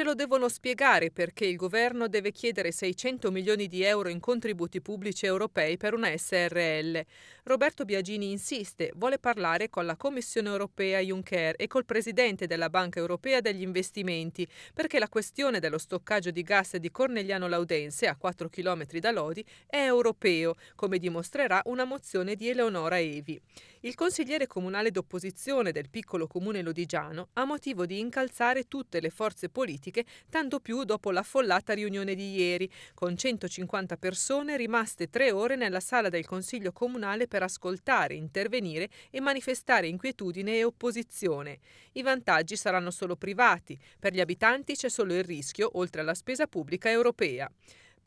ce lo devono spiegare perché il governo deve chiedere 600 milioni di euro in contributi pubblici europei per una SRL. Roberto Biagini insiste, vuole parlare con la Commissione europea Juncker e col presidente della Banca europea degli investimenti perché la questione dello stoccaggio di gas di Cornegliano Laudense, a 4 km da Lodi, è europeo, come dimostrerà una mozione di Eleonora Evi il consigliere comunale d'opposizione del piccolo comune lodigiano ha motivo di incalzare tutte le forze politiche, tanto più dopo l'affollata riunione di ieri, con 150 persone rimaste tre ore nella sala del Consiglio comunale per ascoltare, intervenire e manifestare inquietudine e opposizione. I vantaggi saranno solo privati, per gli abitanti c'è solo il rischio, oltre alla spesa pubblica europea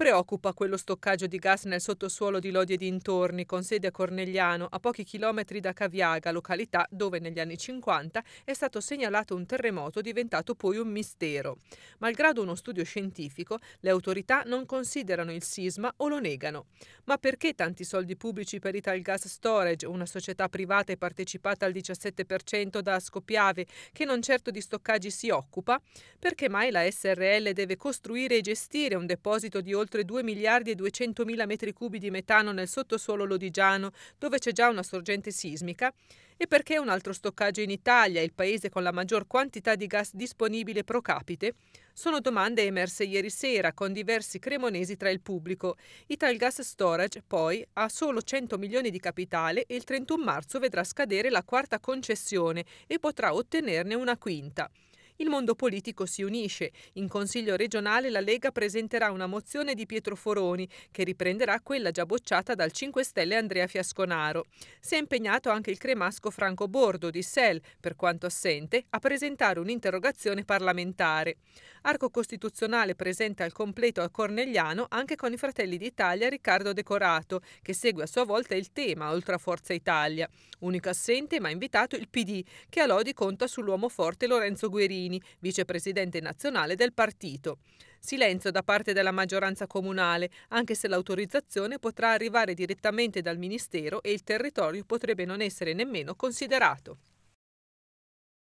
preoccupa quello stoccaggio di gas nel sottosuolo di Lodi e dintorni, con sede a Cornegliano, a pochi chilometri da Caviaga, località dove negli anni 50 è stato segnalato un terremoto diventato poi un mistero. Malgrado uno studio scientifico, le autorità non considerano il sisma o lo negano. Ma perché tanti soldi pubblici per Ital Gas Storage, una società privata e partecipata al 17% da Scopiave, che non certo di stoccaggi si occupa? Perché mai la SRL deve costruire e gestire un deposito di oltre oltre 2 miliardi e 200 mila metri cubi di metano nel sottosuolo lodigiano, dove c'è già una sorgente sismica, e perché un altro stoccaggio in Italia, il paese con la maggior quantità di gas disponibile pro capite, sono domande emerse ieri sera con diversi cremonesi tra il pubblico. Italgas Storage, poi, ha solo 100 milioni di capitale e il 31 marzo vedrà scadere la quarta concessione e potrà ottenerne una quinta. Il mondo politico si unisce. In Consiglio regionale la Lega presenterà una mozione di Pietro Foroni che riprenderà quella già bocciata dal 5 Stelle Andrea Fiasconaro. Si è impegnato anche il cremasco Franco Bordo di SEL, per quanto assente, a presentare un'interrogazione parlamentare. Arco Costituzionale presenta al completo a Cornegliano anche con i Fratelli d'Italia Riccardo Decorato, che segue a sua volta il tema oltre a Forza Italia. Unico assente ma invitato il PD, che a Lodi conta sull'uomo forte Lorenzo Guerini Martini, vicepresidente nazionale del partito. Silenzio da parte della maggioranza comunale, anche se l'autorizzazione potrà arrivare direttamente dal Ministero e il territorio potrebbe non essere nemmeno considerato.